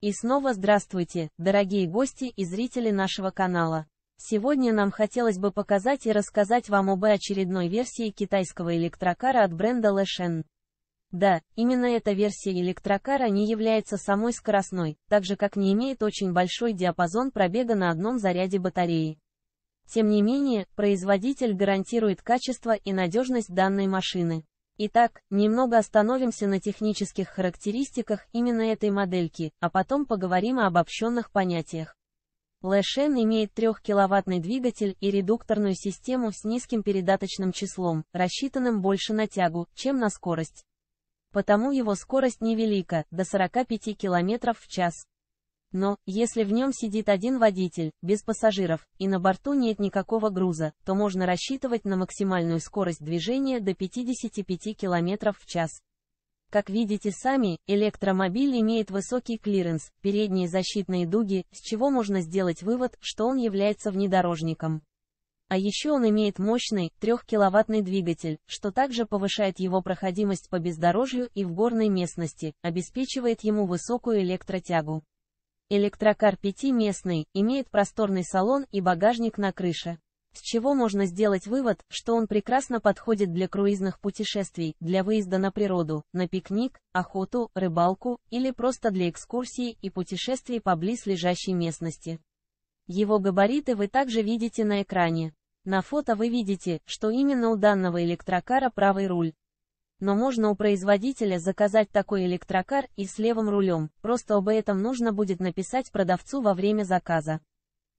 И снова здравствуйте, дорогие гости и зрители нашего канала. Сегодня нам хотелось бы показать и рассказать вам об очередной версии китайского электрокара от бренда Leshen. Да, именно эта версия электрокара не является самой скоростной, так же как не имеет очень большой диапазон пробега на одном заряде батареи. Тем не менее, производитель гарантирует качество и надежность данной машины. Итак, немного остановимся на технических характеристиках именно этой модельки, а потом поговорим о обобщенных понятиях. Лэшен имеет 3-киловаттный двигатель и редукторную систему с низким передаточным числом, рассчитанным больше на тягу, чем на скорость. Потому его скорость невелика, до 45 км в час. Но, если в нем сидит один водитель, без пассажиров, и на борту нет никакого груза, то можно рассчитывать на максимальную скорость движения до 55 км в час. Как видите сами, электромобиль имеет высокий клиренс, передние защитные дуги, с чего можно сделать вывод, что он является внедорожником. А еще он имеет мощный, 3-киловаттный двигатель, что также повышает его проходимость по бездорожью и в горной местности, обеспечивает ему высокую электротягу. Электрокар пятиместный, имеет просторный салон и багажник на крыше. С чего можно сделать вывод, что он прекрасно подходит для круизных путешествий, для выезда на природу, на пикник, охоту, рыбалку или просто для экскурсий и путешествий по близлежащей местности. Его габариты вы также видите на экране. На фото вы видите, что именно у данного электрокара правый руль, но можно у производителя заказать такой электрокар и с левым рулем, просто об этом нужно будет написать продавцу во время заказа.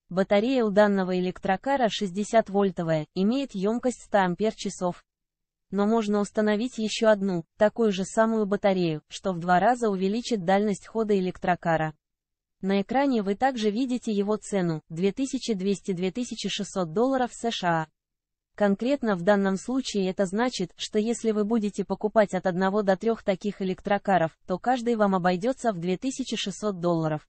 Батарея у данного электрокара 60 вольтовая, имеет емкость 100 ампер часов. Но можно установить еще одну, такую же самую батарею, что в два раза увеличит дальность хода электрокара. На экране вы также видите его цену – 2200-2600 долларов США. Конкретно в данном случае это значит, что если вы будете покупать от одного до трех таких электрокаров, то каждый вам обойдется в 2600 долларов.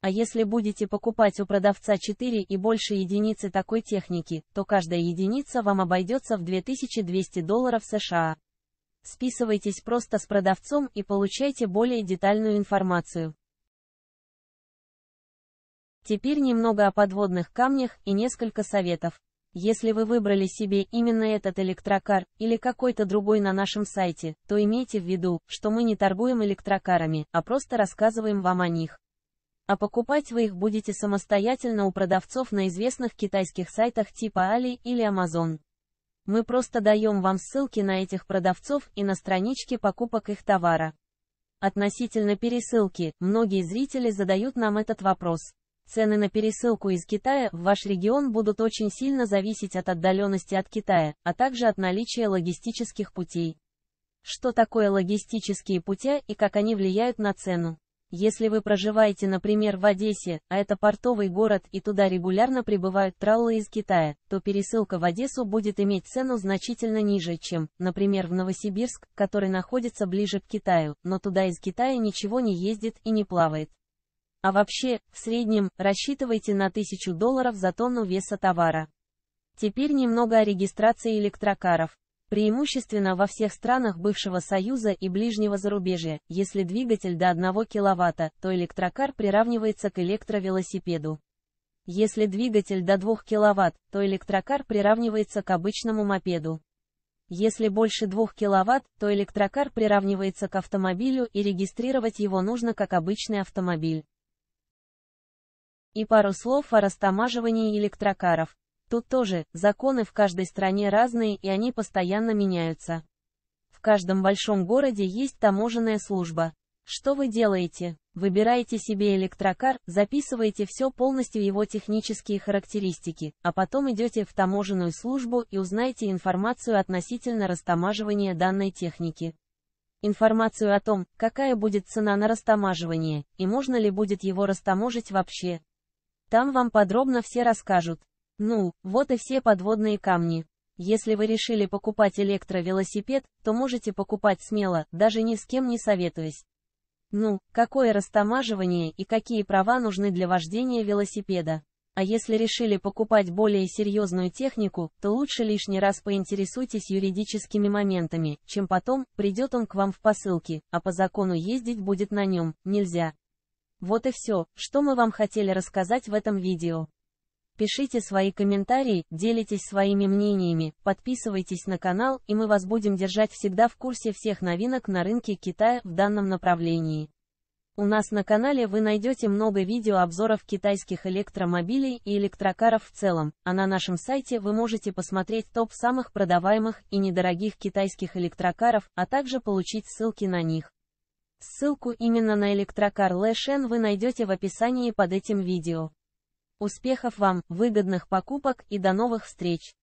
А если будете покупать у продавца 4 и больше единицы такой техники, то каждая единица вам обойдется в 2200 долларов США. Списывайтесь просто с продавцом и получайте более детальную информацию. Теперь немного о подводных камнях и несколько советов. Если вы выбрали себе именно этот электрокар, или какой-то другой на нашем сайте, то имейте в виду, что мы не торгуем электрокарами, а просто рассказываем вам о них. А покупать вы их будете самостоятельно у продавцов на известных китайских сайтах типа Али или Amazon. Мы просто даем вам ссылки на этих продавцов и на страничке покупок их товара. Относительно пересылки, многие зрители задают нам этот вопрос. Цены на пересылку из Китая в ваш регион будут очень сильно зависеть от отдаленности от Китая, а также от наличия логистических путей. Что такое логистические пути и как они влияют на цену? Если вы проживаете, например, в Одессе, а это портовый город и туда регулярно прибывают траулы из Китая, то пересылка в Одессу будет иметь цену значительно ниже, чем, например, в Новосибирск, который находится ближе к Китаю, но туда из Китая ничего не ездит и не плавает. А вообще, в среднем, рассчитывайте на 1000 долларов за тонну веса товара. Теперь немного о регистрации электрокаров. Преимущественно во всех странах бывшего Союза и ближнего зарубежья, если двигатель до 1 кВт, то электрокар приравнивается к электровелосипеду. Если двигатель до 2 кВт, то электрокар приравнивается к обычному мопеду. Если больше 2 кВт, то электрокар приравнивается к автомобилю и регистрировать его нужно как обычный автомобиль. И пару слов о растамаживании электрокаров. Тут тоже, законы в каждой стране разные и они постоянно меняются. В каждом большом городе есть таможенная служба. Что вы делаете? Выбираете себе электрокар, записываете все полностью его технические характеристики, а потом идете в таможенную службу и узнаете информацию относительно растамаживания данной техники информацию о том, какая будет цена на растамаживание, и можно ли будет его растаможить вообще. Там вам подробно все расскажут. Ну, вот и все подводные камни. Если вы решили покупать электровелосипед, то можете покупать смело, даже ни с кем не советуясь. Ну, какое растамаживание и какие права нужны для вождения велосипеда. А если решили покупать более серьезную технику, то лучше лишний раз поинтересуйтесь юридическими моментами, чем потом, придет он к вам в посылке, а по закону ездить будет на нем, нельзя. Вот и все, что мы вам хотели рассказать в этом видео. Пишите свои комментарии, делитесь своими мнениями, подписывайтесь на канал, и мы вас будем держать всегда в курсе всех новинок на рынке Китая в данном направлении. У нас на канале вы найдете много видео обзоров китайских электромобилей и электрокаров в целом, а на нашем сайте вы можете посмотреть топ самых продаваемых и недорогих китайских электрокаров, а также получить ссылки на них. Ссылку именно на электрокар Лэшен вы найдете в описании под этим видео. Успехов вам, выгодных покупок и до новых встреч!